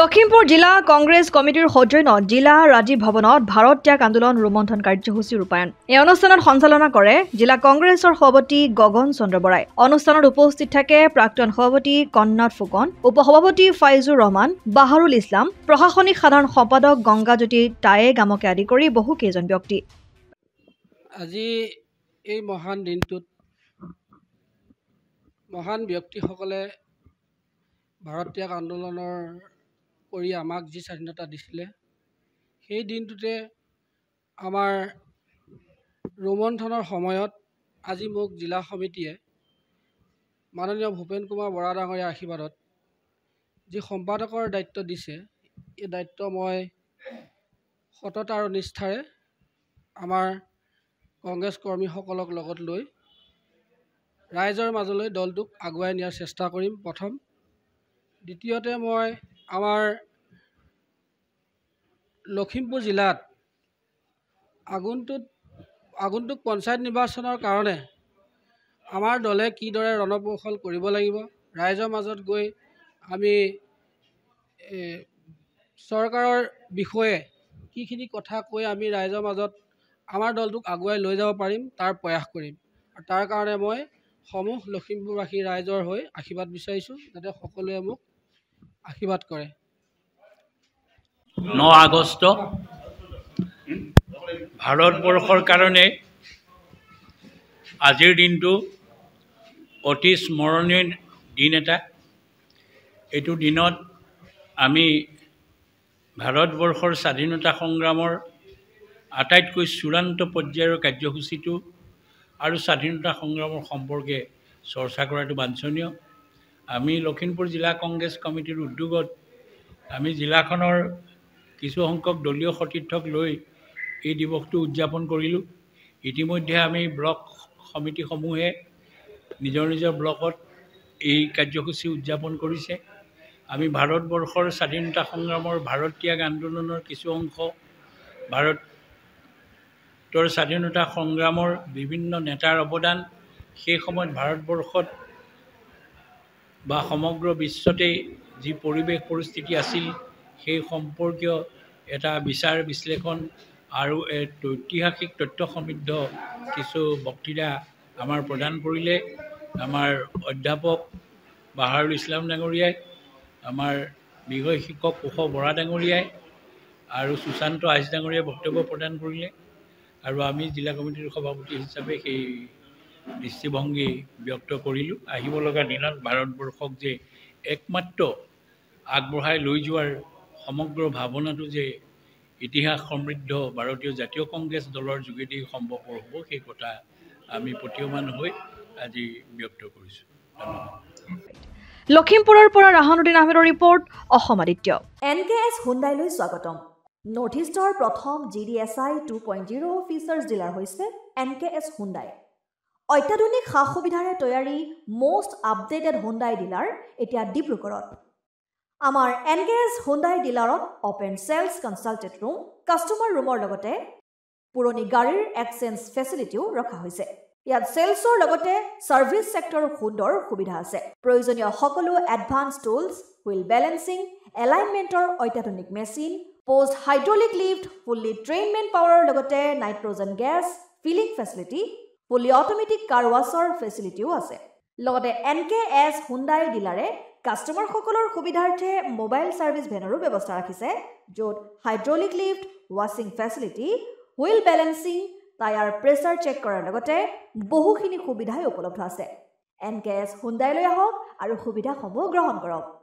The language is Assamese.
লখিমপুৰ জিলা কংগ্ৰেছ কমিটিৰ সৌজন্যত জিলা ৰাজীৱ ভৱনত ভাৰত ত্যাগ আন্দোলন ৰোমন্থন কাৰ্যসূচী ৰূপায়ণ এই অনুষ্ঠানত সঞ্চালনা কৰে জিলা কংগ্ৰেছৰ সভাপতি গগন চন্দ্ৰ বৰাই অনুষ্ঠানত উপস্থিত থাকে প্ৰাক্তন সভাপতি কন্নাথ ফুকন উপ সভাপতি ফাইজুৰ ৰহমান বাহাৰুল ইছলাম প্ৰশাসনিক সাধাৰণ সম্পাদক গংগাজ্যোতি টায়ে গামকে আদি কৰি বহুকেইজন ব্যক্তি আজি এই মহান দিনটোত মহান ব্যক্তিসকলে ভাৰত ত্যাগ আন্দোলনৰ কৰি আমাক যি স্বাধীনতা দিছিলে সেই দিনটোতে আমাৰ ৰোমন্থনৰ সময়ত আজি মোক জিলা সমিতিয়ে মাননীয় ভূপেন কুমাৰ বৰা ডাঙৰীয়া আশীৰ্বাদত যি সম্পাদকৰ দায়িত্ব দিছে এই দায়িত্ব মই সততা আৰু নিষ্ঠাৰে আমাৰ কংগ্ৰেছ কৰ্মীসকলক লগত লৈ ৰাইজৰ মাজলৈ দলটোক আগুৱাই নিয়াৰ চেষ্টা কৰিম প্ৰথম দ্বিতীয়তে মই আমাৰ লখিমপুৰ জিলাত আগন্তুক আগন্তুক পঞ্চায়ত নিৰ্বাচনৰ কাৰণে আমাৰ দলে কিদৰে ৰণকৌশল কৰিব লাগিব ৰাইজৰ মাজত গৈ আমি চৰকাৰৰ বিষয়ে কিখিনি কথা কৈ আমি ৰাইজৰ মাজত আমাৰ দলটোক আগুৱাই লৈ যাব পাৰিম তাৰ প্ৰয়াস কৰিম আৰু তাৰ কাৰণে মই সমূহ লখিমপুৰবাসী ৰাইজৰ হৈ আশীৰ্বাদ বিচাৰিছোঁ যাতে সকলোৱে মোক আশীৰ্বাদ কৰে ন আগষ্ট ভাৰতবৰ্ষৰ কাৰণে আজিৰ দিনটো অতি স্মৰণীয় দিন এটা এইটো দিনত আমি ভাৰতবৰ্ষৰ স্বাধীনতা সংগ্ৰামৰ আটাইতকৈ চূড়ান্ত পৰ্যায়ৰ কাৰ্যসূচীটো আৰু স্বাধীনতা সংগ্ৰামৰ সম্পৰ্কে চৰ্চা কৰাটো বাঞ্ছনীয় আমি লখিমপুৰ জিলা কংগ্ৰেছ কমিটিৰ উদ্যোগত আমি জিলাখনৰ কিছু সংখ্যক দলীয় সতীৰ্থক লৈ এই দিৱসটো উদযাপন কৰিলোঁ ইতিমধ্যে আমি ব্লক সমিতিসমূহে নিজৰ নিজৰ ব্লকত এই কাৰ্যসূচী উদযাপন কৰিছে আমি ভাৰতবৰ্ষৰ স্বাধীনতা সংগ্ৰামৰ ভাৰত ত্যাগ আন্দোলনৰ কিছু অংশ ভাৰতৰ স্বাধীনতা সংগ্ৰামৰ বিভিন্ন নেতাৰ অৱদান সেই সময়ত ভাৰতবৰ্ষত বা সমগ্ৰ বিশ্বতেই যি পৰিৱেশ পৰিস্থিতি আছিল সেই সম্পৰ্কীয় এটা বিচাৰ বিশ্লেষণ আৰু এক ঐতিহাসিক তথ্য সমৃদ্ধ কিছু বক্তৃতা আমাৰ প্ৰদান কৰিলে আমাৰ অধ্যাপক বাহাৰুল ইছলাম ডাঙৰীয়াই আমাৰ বিষয় শিক্ষক কোষ বৰা ডাঙৰীয়াই আৰু সুশান্ত আইচ ডাঙৰীয়াই বক্তব্য প্ৰদান কৰিলে আৰু আমি জিলা কমিটিৰ সভাপতি হিচাপে সেই দৃষ্টিভংগী ব্যক্ত কৰিলোঁ আহিব লগা দিনত ভাৰতবৰ্ষক যে একমাত্ৰ আগবঢ়াই লৈ যোৱাৰ সমগ্ৰ ভাৱনাটো যে ইতিহাস সমৃদ্ধ ভাৰতীয় জাতীয় কংগ্ৰেছ দলৰ যোগেদি সম্ভৱপৰ হ'ব সেই কথা আমি প্ৰতীয়মান হৈ আজি ব্যক্ত কৰিছোঁ লখিমপুৰৰ পৰা ৰাহনুদ্দিন আহমেদৰ report Asom Aditya N K S হুণ্ডাইলৈ স্বাগতম নৰ্থ ইষ্টৰ প্ৰথম G D S I two point zero' features dealer হৈছে এন কে এছ হুণ্ডাই অত্যাধুনিক সা সুবিধাৰে তৈয়াৰী মষ্ট আপডেটেড হুণ্ডাই ডিলাৰ এতিয়া ডিব্ৰুগড়ত আমাৰ এনগেজ হুণ্ডাই ডিলাৰত open sales consultant room customer ৰুমৰ লগতে পুৰণি গাড়ীৰ এক্সেঞ্জ ফেচিলিটিও ৰখা হৈছে ইয়াত চেলছৰ লগতে ছাৰ্ভিছ ছেক্টৰ সুন্দৰ সুবিধা আছে প্ৰয়োজনীয় সকলো এডভান্স টুলছ হুইল বেলেঞ্চিং এলাইনমেণ্টৰ অত্যাধুনিক machine post hydraulic lift fully ট্ৰেইনমেণ্ট পাৱাৰৰ লগতে nitrogen gas filling facility fully automatic car washer ফেচিলিটিও আছে লগতে এন কে এছ হুণ্ডাই ডিলাৰে কাষ্টমাৰসকলৰ সুবিধাৰ্থে মোবাইল ছাৰ্ভিচ ভেনৰো ব্যৱস্থা ৰাখিছে য'ত হাইড্ৰলিক লিফ্ট ৱাশ্বিং facility wheel balancing tyre pressure check কৰাৰ লগতে বহুখিনি সুবিধাই উপলব্ধ আছে এন কে এছ সুন্দাইলৈ আহক আৰু সুবিধাসমূহ গ্ৰহণ কৰক